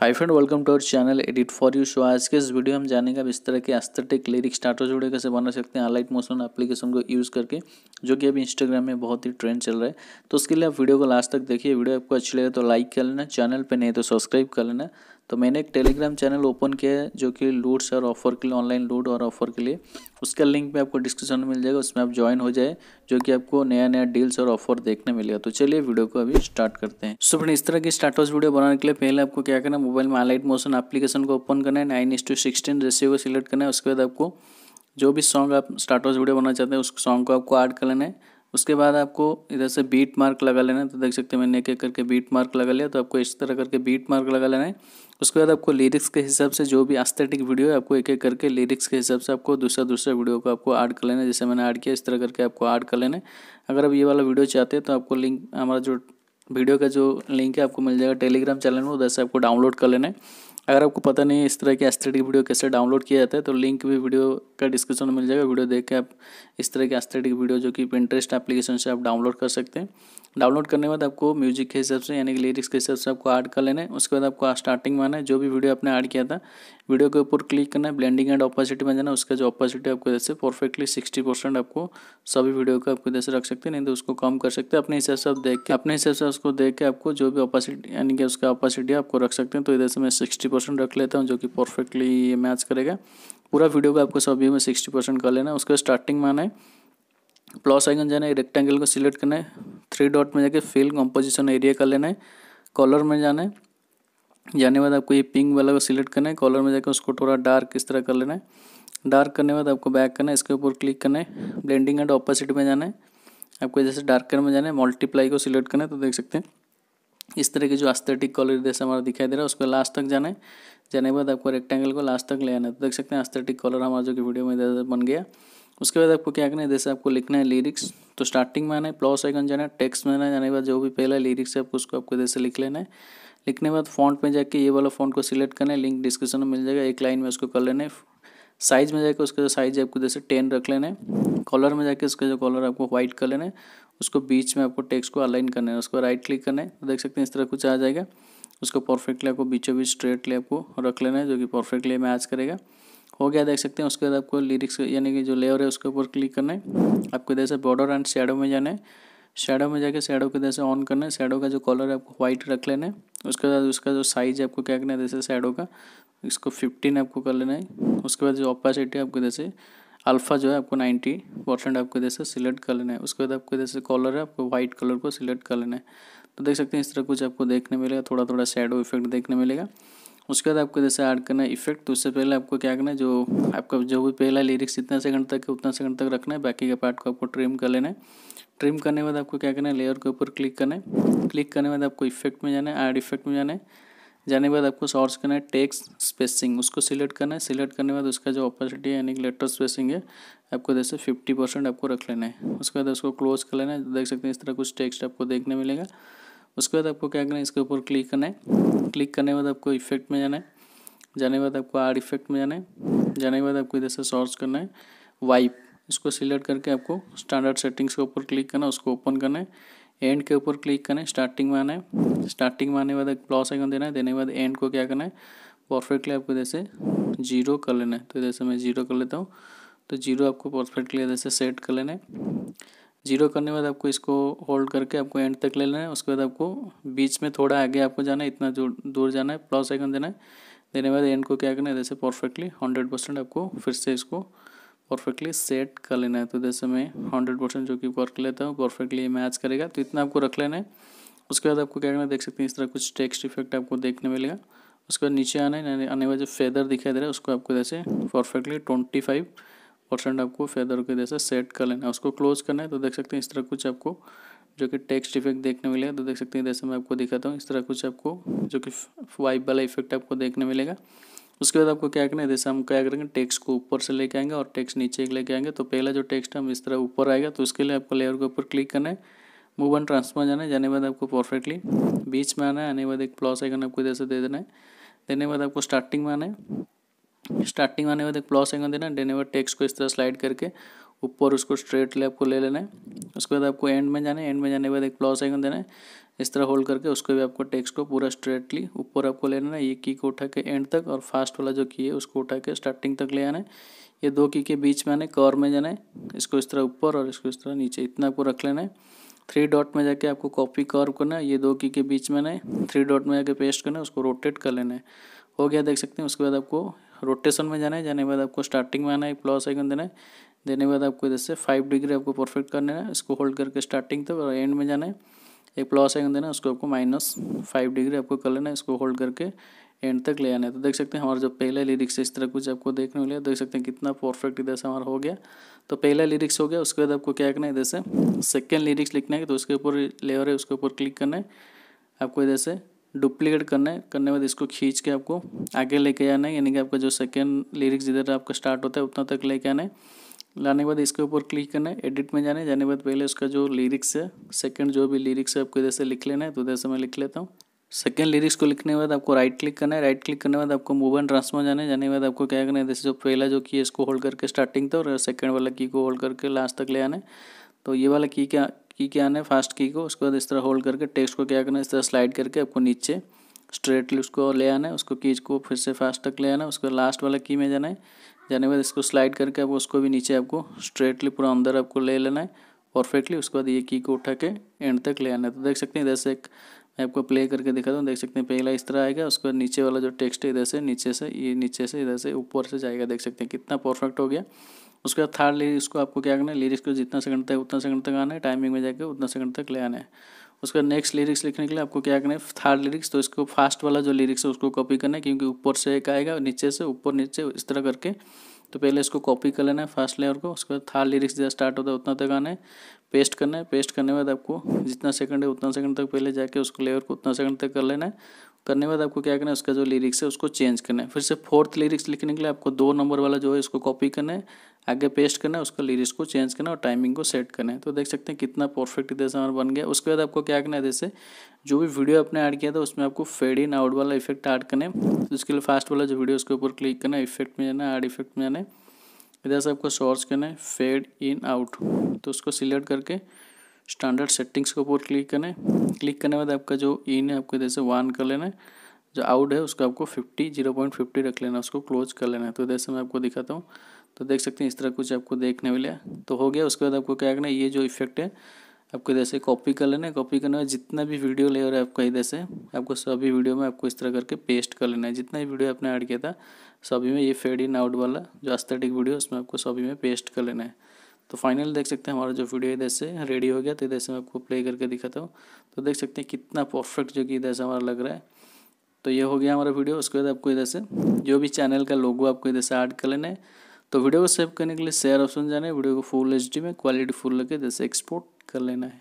hi friend welcome to our channel edit for you show आज के इस video हम जानेंगे अब इस तरह के टेक लिरिक स्टार्टर जोड़े कैसे बना सकते हैं आलाइट मोशन एप्लीकेशन को यूज़ करके जो कि अभी इंस्टाग्राम में बहुत ही ट्रेंड चल रहा है तो उसके लिए आप वीडियो को लास्ट तक देखिए वीडियो आपको अच्छी लगे तो लाइक कर लेना चैनल पर नहीं तो सब्सक्राइब कर लेना तो मैंने एक टेलीग्राम चैनल ओपन किया है जो कि लूट्स और ऑफर के लिए ऑनलाइन लूट और ऑफर के लिए उसका लिंक भी आपको डिस्क्रिप्शन में मिल जाएगा उसमें आप ज्वाइन हो जाए जो कि आपको नया नया डील्स और ऑफर देखने मिलेगा तो चलिए वीडियो को अभी स्टार्ट करते हैं सो फ्रेंड इस तरह की स्टार्टअप वीडियो बनाने के लिए पहले आपको क्या करना है मोबाइल में आलाइट मोशन एप्लीकेशन को ओपन करना है nine is to sixteen ratio को सिलेक्ट करना है उसके बाद आपको जो भी सॉन्ग आप स्टार्टअप वीडियो बनाना चाहते हैं उस सॉन्ग को आपको ऐड कर लेना है उसके बाद आपको इधर से बीट मार्क लगा लेना है तो देख सकते हैं मैंने एक एक करके बीट मार्क लगा लिया तो आपको इस तरह करके बीट मार्क लगा लेना है उसके बाद आपको लिरिक्स के हिसाब से जो भी आस्थेटिक वीडियो है आपको एक एक करके लिरिक्स के हिसाब से आपको दूसरा दूसरा वीडियो को आपको ऐड कर लेना है जैसे मैंने ऐड किया इस तरह करके आपको ऐड कर लेना है अगर आप ये वाला वीडियो चाहते हैं तो आपको लिंक हमारा जो वीडियो का जो लिंक है आपको मिल जाएगा टेलीग्राम चैनल में उधर से आपको डाउनलोड कर लेना है अगर आपको पता नहीं इस तरह के एस्थेटिक वीडियो कैसे डाउनलोड किया जाता है तो लिंक भी वीडियो का डिस्क्रिप्शन में मिल जाएगा वीडियो देख के आप इस तरह के एस्थेटिक वीडियो जो कि पिंटरेस्ट एप्लीकेशन से आप डाउनलोड कर सकते हैं डाउनलोड करने के बाद आपको म्यूजिक के हिसाब से यानी कि लिरिक्स के हिसाब से आपको ऐड कर लेना है उसके बाद आपको स्टार्टिंग में आना है जो भी वीडियो आपने ऐड किया था वीडियो के ऊपर क्लिक करना है ब्लेंडिंग एंड ऑपोसिटी में जाना उसका जो ऑपोसिटी आपको जैसे परफेक्टली सिक्सटी परसेंट आपको सभी वीडियो का आपको जैसे रख सकते हैं नहीं तो उसको कम कर सकते हैं अपने हिसाब से आप देख के अपने हिसाब से उसको देख के आपको जो भी ऑपोसिटी यानी कि उसका ऑपोसिटी आपको रख सकते हैं तो इधर से मैं सिक्सटी क्वेश्चन रख लेता हूँ जो कि परफेक्टली ये मैच करेगा पूरा वीडियो का आपको सभी में सिक्सटी परसेंट कर लेना है उसके स्टार्टिंग में आना है प्लस आइकन जाना है रेक्टेंगल को सिलेक्ट करना है थ्री डॉट में जाके फिल कंपोजिशन एरिया कर लेना है कॉलर में जाना है जाने बाद आपको ये पिंक वाला को सिलेक्ट करना है कॉलर में जाकर उसको थोड़ा डार्क इस तरह कर लेना है डार्क करने बाद आपको बैक करना है इसके ऊपर क्लिक करना है ब्लेंडिंग एंड ऑपोजिट में जाना है आपको जैसे डार्क कलर में जाना है मल्टीप्लाई को सिलेक्ट करना है तो देख सकते हैं इस तरह के जो आस्थेटिक कॉलर जैसे हमारा दिखाई दे रहा है उसको लास्ट तक जाना है जाने के बाद आपको रेक्टेंगल को लास्ट तक ले आना है तो देख सकते हैं आस्थेटिक कॉलर हमारा जो कि वीडियो में बन गया उसके बाद आपको क्या करना है जैसे आपको लिखना है लिरिक्स तो स्टार्टिंग में आना है प्लस आइकन जाना है टेक्स में आना जाने के बाद जो भी पहला लिरिक्स है आपको उसको आपको जैसे लिख लेना है लिखने के बाद फॉन्ट में जाके ये वाला फॉन्ट को सिलेक्ट करना है लिंक डिस्क्रिप्शन में मिल जाएगा एक लाइन में उसको कर लेना है साइज में जाके उसका जो साइज है आपको जैसे टेन रख लेना है कॉलर में जाके उसका जो कॉलर आपको व्हाइट कर लेना है उसको बीच में आपको टेक्स्ट को अलाइन करना है उसको राइट क्लिक करना है तो देख सकते हैं इस तरह कुछ आ जाएगा उसको परफेक्टली आपको बीचों बीच स्ट्रेटली आपको रख लेना है जो कि परफेक्टली मैच करेगा हो गया देख सकते हैं उसके बाद आपको लिरिक्स यानी कि जो लेयर है उसके ऊपर क्लिक करना है आपको जैसे बॉर्डर एंड शेडो में जाना है शेडो में जाके शेडो के जैसे ऑन करना है शेडो का जो कलर है आपको व्हाइट रख लेना है उसके बाद उसका जो साइज़ है आपको क्या करना है जैसे शेडो का इसको फिफ्टीन आपको कर लेना है उसके बाद जो ऑपासिटी आपको जैसे अल्फ़ा जो है आपको नाइन्टी परसेंट आपको जैसे सिलेक्ट कर लेना है उसके बाद आपको जैसे कॉलर है आपको वाइट कलर को सिलेक्ट कर लेना है तो देख सकते हैं इस तरह कुछ आपको देखने मिलेगा थोड़ा थोड़ा शेडो इफेक्ट देखने मिलेगा उसके बाद आपको जैसे ऐड करना है इफेक्ट तो उससे पहले आपको क्या करना है जो आपका जो भी पहला लिरिक्स इतना सेकंड तक है उतना सेकंड तक रखना है बाकी के पार्ट को आपको ट्रिम कर लेना है ट्रिम करने के बाद आपको क्या करना है लेयर के ऊपर क्लिक करना है क्लिक करने के बाद आपको इफेक्ट में जाना है ऐड इफेक्ट में जाना है जाने के बाद आपको सॉर्च करना है टेक्स स्पेसिंग उसको सिलेक्ट करना है सिलेक्ट करने के बाद उसका जो ऑपरसिटी है यानी कि लेटर स्पेसिंग है आपको जैसे फिफ्टी परसेंट आपको रख लेना है उसके बाद उसको क्लोज कर लेना है देख सकते हैं इस तरह कुछ टेक्स्ट आपको देखने मिलेगा उसके बाद आपको क्या करना है इसके ऊपर क्लिक करना है क्लिक करने के बाद आपको इफेक्ट में जाना है जाने के बाद आपको आर इफेक्ट में जाना है जाने के बाद आपको इधर से करना है वाइप इसको सिलेक्ट करके आपको स्टैंडर्ड सेटिंग्स के ऊपर क्लिक करना है उसको ओपन करना है एंड के ऊपर क्लिक करना है स्टार्टिंग में आना है स्टार्टिंग में आने के बाद एक प्लस आइकन देना है देने के बाद एंड को क्या करना है परफेक्टली आपको जैसे जीरो कर लेना है तो जैसे मैं जीरो कर लेता हूँ तो जीरो आपको परफेक्टली जैसे सेट कर लेना है जीरो करने के बाद आपको इसको होल्ड करके आपको एंड तक ले लेना है उसके बाद आपको बीच में थोड़ा आगे आपको जाना है इतना दूर जाना है प्लस आइकन देना है देने के बाद एंड को क्या करना है जैसे परफेक्टली हंड्रेड परसेंट आपको फिर से इसको परफेक्टली सेट कर लेना है तो जैसे मैं हंड्रेड परसेंट जो कि वर्क लेता हूँ परफेक्टली मैच करेगा तो इतना आपको रख लेना है उसके बाद आपको क्या करना देख सकते हैं इस तरह कुछ टेक्स्ट इफेक्ट आपको देखने मिलेगा उसके बाद नीचे आना है आने वाला जो फेदर दिखाई दे रहा है उसको आपको जैसे परफेक्टली ट्वेंटी फाइव परसेंट आपको फेदर के जैसे सेट कर लेना है उसको क्लोज करना है तो देख सकते हैं इस तरह कुछ आपको जो कि टेक्स्ट इफेक्ट देखने मिलेगा तो देख सकते हैं जैसे मैं आपको दिखाता हूँ इस तरह कुछ आपको जो कि वाइप वाला इफेक्ट आपको देखने मिलेगा उसके बाद आपको क्या करना है जैसे हम क्या करेंगे टेक्स्ट को ऊपर से लेके आएंगे और टेक्स्ट नीचे लेके आएंगे तो पहला जो टेक्स्ट हम इस तरह ऊपर आएगा तो उसके लिए आपको लेयर के ऊपर क्लिक करना है मूव वन ट्रांसफॉर्म जाना है जाने बाद आपको परफेक्टली बीच में आना है आने बाद एक प्लस आइकन आपको जैसे दे देना है देने बाद आपको स्टार्टिंग में आना है स्टार्टिंग में आने बाद एक प्लस आइकन देना है देने बाद टेक्स्ट को इस तरह स्लाइड करके ऊपर उसको स्ट्रेटली आपको ले लेना है उसके बाद आपको एंड में जाना है एंड में जाने के बाद एक प्लस आइकन देना है इस तरह होल्ड करके उसको भी आपको टेक्स्ट को पूरा स्ट्रेटली ऊपर आपको लेना है ये की को उठा के एंड तक और फास्ट वाला जो की है उसको उठा के स्टार्टिंग तक ले आना है ये दो की के बीच में आना है कवर में जाना है इसको इस तरह ऊपर और इसको इस तरह नीचे इतना आपको रख लेना है थ्री डॉट में जाके आपको कॉपी कर्व करना है ये दो की के बीच में ना थ्री डॉट में जाके पेस्ट करना है उसको रोटेट कर लेना है हो गया देख सकते हैं उसके बाद आपको रोटेशन में जाना है जाने के बाद आपको स्टार्टिंग में आना है एक प्लस आइकन देना है देने के बाद आपको इधर से फाइव डिग्री आपको परफेक्ट करना है इसको होल्ड करके स्टार्टिंग तक और एंड में जाना है एक प्लस आइकन देना है उसको आपको माइनस फाइव डिग्री आपको कर लेना है इसको होल्ड करके एंड तक ले आना है तो देख सकते हैं हमारा जो पहला लिरिक्स है इस तरह कुछ आपको देखने मिले देख सकते हैं कितना परफेक्ट इधर से हमारा हो गया तो पहला लिरिक्स हो गया उसके बाद आपको क्या करना है इधर से सेकेंड लिरिक्स लिखना है तो उसके ऊपर लेवर है उसके ऊपर क्लिक करना है आपको इधर से डुप्लीकेट करना है करने के बाद इसको खींच के आपको आगे लेके आना है यानी कि आपका जो सेकेंड लिरिक्स जिधर आपका स्टार्ट होता है उतना तक लेके आना है लाने के बाद इसके ऊपर क्लिक करना है एडिट में जाना है जाने के बाद पहले उसका जो लिरिक्स है सेकेंड जो भी लिरिक्स है आपको इधर से लिख लेना है तो उधर से मैं लिख लेता हूँ सेकेंड लिरिक्स को लिखने के बाद आपको राइट क्लिक करना है राइट क्लिक करने के बाद आपको मूव एंड ट्रांसफॉर्म जाना है जाने के बाद आपको क्या करना है जैसे जो पहला जो की है इसको होल्ड करके स्टार्टिंग था और सेकेंड वाला की को होल्ड करके लास्ट तक ले आना है तो ये वाला की क्या की क्या आना है फास्ट की को उसके बाद इस तरह होल्ड करके टेक्स्ट को क्या करना है इस तरह स्लाइड करके आपको नीचे स्ट्रेटली उसको ले आना है उसको कीज को फिर से फास्ट तक ले आना है बाद लास्ट वाला की में जाना है जाने के बाद इसको स्लाइड करके आप उसको भी नीचे आपको स्ट्रेटली पूरा अंदर आपको ले लेना है परफेक्टली उसके बाद ये की को उठा के एंड तक ले आना है तो देख सकते हैं इधर से एक मैं आपको प्ले करके दिखा दूँ देख सकते हैं पहला इस तरह आएगा उसके बाद नीचे वाला जो टेक्स्ट है इधर से नीचे से ये नीचे से इधर से ऊपर से जाएगा देख सकते हैं कितना परफेक्ट हो गया उसके बाद थर्ड लिरिक्स को आपको क्या करना है लिरिक्स को जितना सेकंड तक उतना सेकंड तक आना है टाइमिंग में जाकर उतना सेकंड तक ले आना है उसके बाद नेक्स्ट लिरिक्स लिखने के लिए आपको क्या करना है थर्ड लिरिक्स तो इसको फास्ट वाला जो लिरिक्स है उसको कॉपी करना है क्योंकि ऊपर से एक आएगा नीचे से ऊपर नीचे इस तरह करके तो पहले इसको कॉपी कर लेना है फर्स्ट लेयर को उसके बाद थर्ड लिरिक्स जैसे स्टार्ट होता है उतना तक आना है पेस्ट करना है पेस्ट करने के बाद आपको जितना सेकंड है उतना सेकंड तक पहले जाके उसको लेयर को उतना सेकंड तक कर लेना है करने के बाद आपको क्या करना है उसका जो लिरिक्स है उसको चेंज करना है फिर से फोर्थ लिरिक्स लिखने के लिए आपको दो नंबर वाला जो है उसको कॉपी करना है आगे पेस्ट करना है उसका लिरिक्स को चेंज करना है और टाइमिंग को सेट करना है तो देख सकते हैं कितना परफेक्ट इधर से बन गया उसके बाद आपको क्या करना है जैसे जो भी वीडियो आपने ऐड किया था उसमें आपको फेड इन आउट वाला इफेक्ट ऐड करना है तो उसके लिए फास्ट वाला जो वीडियो उसके ऊपर क्लिक करना है इफेक्ट में जाना है ऐड इफेक्ट में जाना है इधर से आपको सॉर्च करना है फेड इन आउट तो उसको सिलेक्ट करके स्टैंडर्ड सेटिंग्स के ऊपर क्लिक करें क्लिक करने के बाद आपका जो इन e है आपको इधर से वन कर लेना है जो आउट है उसको आपको फिफ्टी जीरो पॉइंट फिफ्टी रख लेना उसको क्लोज कर लेना है तो इधर से मैं आपको दिखाता हूँ तो देख सकते हैं इस तरह कुछ आपको देखने मिला तो हो गया उसके बाद आपको क्या करना है ये जो इफेक्ट है आपको इधर से कॉपी कर लेना है कॉपी करने में जितना भी वीडियो ले रहा है आपका इधर से आपको सभी वीडियो में आपको इस तरह करके पेस्ट कर लेना है जितना भी वीडियो आपने ऐड किया था सभी में ये फेड इन आउट वाला जो अस्थेटिक वीडियो उसमें आपको सभी में पेस्ट कर लेना है तो फाइनल देख सकते हैं हमारा जो वीडियो इधर से रेडी हो गया तो इधर से मैं आपको प्ले करके दिखाता हूँ तो देख सकते हैं कितना परफेक्ट जो कि इधर से हमारा लग रहा है तो ये हो गया हमारा वीडियो उसके बाद आपको इधर से जो भी चैनल का लोगो आपको इधर से ऐड कर लेना है तो वीडियो को सेव करने के लिए शेयर ऑप्शन जाना है वीडियो को फुल एच में क्वालिटी फुल लगे जैसे एक्सपोर्ट कर लेना है